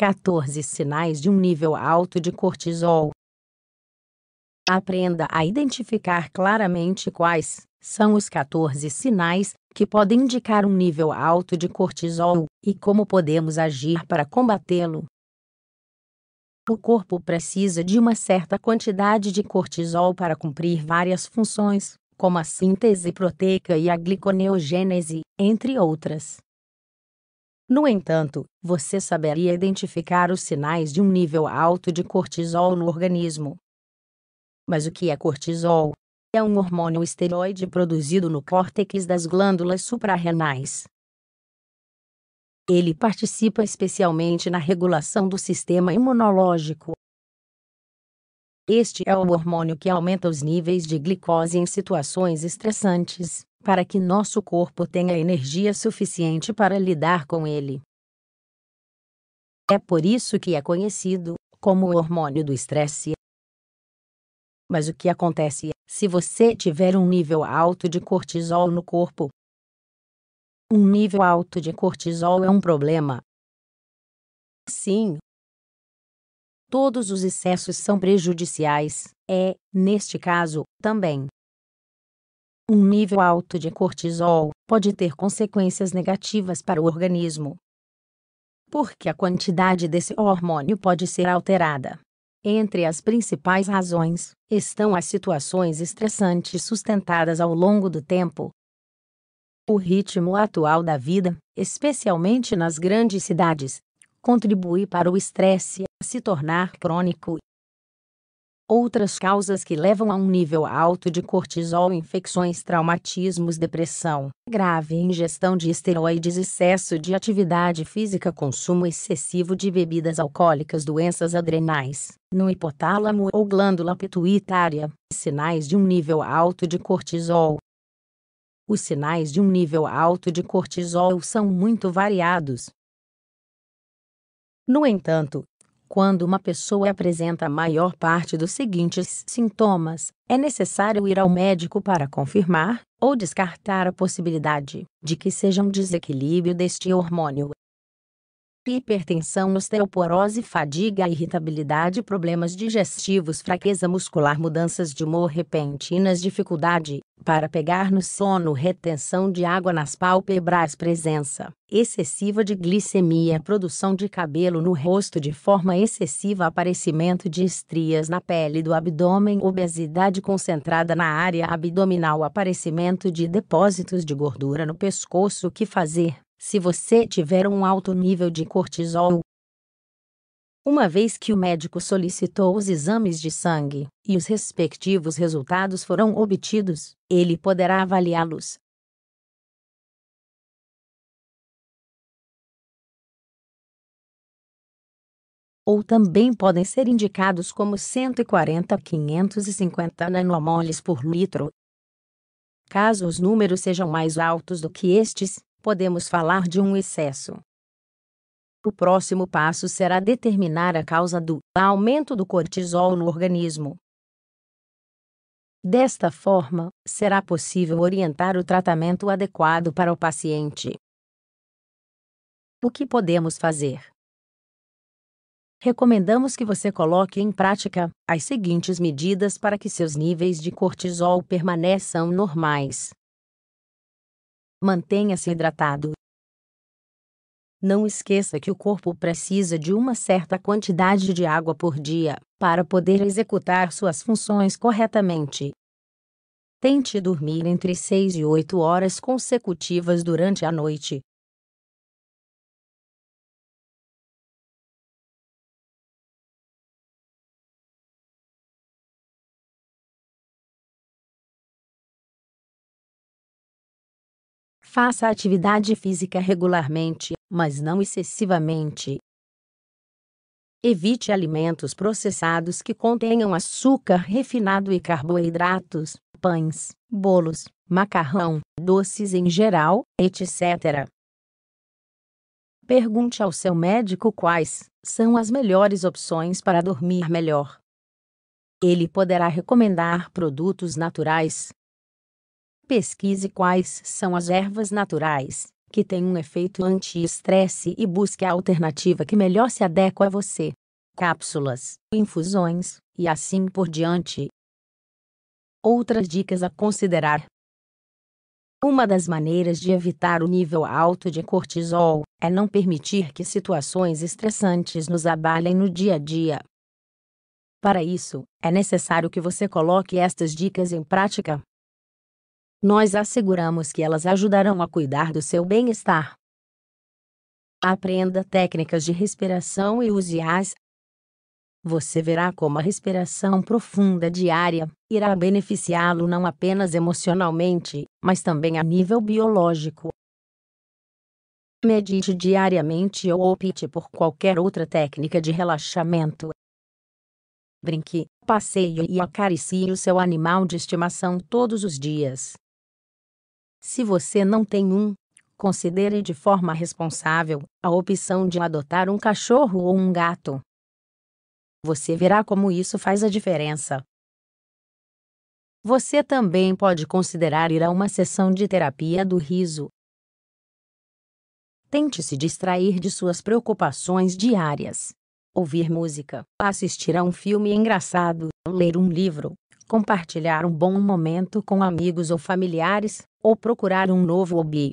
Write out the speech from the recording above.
14 sinais de um nível alto de cortisol. Aprenda a identificar claramente quais são os 14 sinais que podem indicar um nível alto de cortisol e como podemos agir para combatê-lo. O corpo precisa de uma certa quantidade de cortisol para cumprir várias funções, como a síntese proteica e a gliconeogênese, entre outras. No entanto, você saberia identificar os sinais de um nível alto de cortisol no organismo. Mas o que é cortisol? É um hormônio esteroide produzido no córtex das glândulas suprarrenais. Ele participa especialmente na regulação do sistema imunológico. Este é o hormônio que aumenta os níveis de glicose em situações estressantes para que nosso corpo tenha energia suficiente para lidar com ele. É por isso que é conhecido como o hormônio do estresse. Mas o que acontece é, se você tiver um nível alto de cortisol no corpo? Um nível alto de cortisol é um problema. Sim. Todos os excessos são prejudiciais, é, neste caso, também. Um nível alto de cortisol pode ter consequências negativas para o organismo, porque a quantidade desse hormônio pode ser alterada. Entre as principais razões estão as situações estressantes sustentadas ao longo do tempo. O ritmo atual da vida, especialmente nas grandes cidades, contribui para o estresse se tornar crônico Outras causas que levam a um nível alto de cortisol, infecções, traumatismos, depressão, grave ingestão de esteroides, excesso de atividade física, consumo excessivo de bebidas alcoólicas, doenças adrenais, no hipotálamo ou glândula pituitária, sinais de um nível alto de cortisol. Os sinais de um nível alto de cortisol são muito variados. No entanto, quando uma pessoa apresenta a maior parte dos seguintes sintomas, é necessário ir ao médico para confirmar ou descartar a possibilidade de que seja um desequilíbrio deste hormônio, hipertensão, osteoporose, fadiga, irritabilidade, problemas digestivos, fraqueza muscular, mudanças de humor repentinas, dificuldade para pegar no sono, retenção de água nas pálpebras, presença excessiva de glicemia, produção de cabelo no rosto de forma excessiva, aparecimento de estrias na pele do abdômen, obesidade concentrada na área abdominal, aparecimento de depósitos de gordura no pescoço, o que fazer? se você tiver um alto nível de cortisol. Uma vez que o médico solicitou os exames de sangue e os respectivos resultados foram obtidos, ele poderá avaliá-los. ou também podem ser indicados como 140-550 a nanomoles por litro. Caso os números sejam mais altos do que estes, podemos falar de um excesso. O próximo passo será determinar a causa do aumento do cortisol no organismo. Desta forma, será possível orientar o tratamento adequado para o paciente. O que podemos fazer? Recomendamos que você coloque em prática as seguintes medidas para que seus níveis de cortisol permaneçam normais. Mantenha-se hidratado. Não esqueça que o corpo precisa de uma certa quantidade de água por dia para poder executar suas funções corretamente. Tente dormir entre 6 e 8 horas consecutivas durante a noite, Faça atividade física regularmente, mas não excessivamente. Evite alimentos processados que contenham açúcar refinado e carboidratos, pães, bolos, macarrão, doces em geral, etc. Pergunte ao seu médico quais são as melhores opções para dormir melhor. Ele poderá recomendar produtos naturais, Pesquise quais são as ervas naturais que têm um efeito anti-estresse e busque a alternativa que melhor se adequa a você. Cápsulas, infusões e assim por diante. Outras dicas a considerar. Uma das maneiras de evitar o nível alto de cortisol é não permitir que situações estressantes nos abalem no dia a dia. Para isso, é necessário que você coloque estas dicas em prática. Nós asseguramos que elas ajudarão a cuidar do seu bem-estar. Aprenda técnicas de respiração e use-as. Você verá como a respiração profunda diária irá beneficiá-lo não apenas emocionalmente, mas também a nível biológico. Medite diariamente ou opte por qualquer outra técnica de relaxamento. Brinque, passeie e acaricie o seu animal de estimação todos os dias. Se você não tem um, considere de forma responsável a opção de adotar um cachorro ou um gato. Você verá como isso faz a diferença. Você também pode considerar ir a uma sessão de terapia do riso. Tente se distrair de suas preocupações diárias. Ouvir música, assistir a um filme engraçado, ler um livro, compartilhar um bom momento com amigos ou familiares, ou procurar um novo hobby.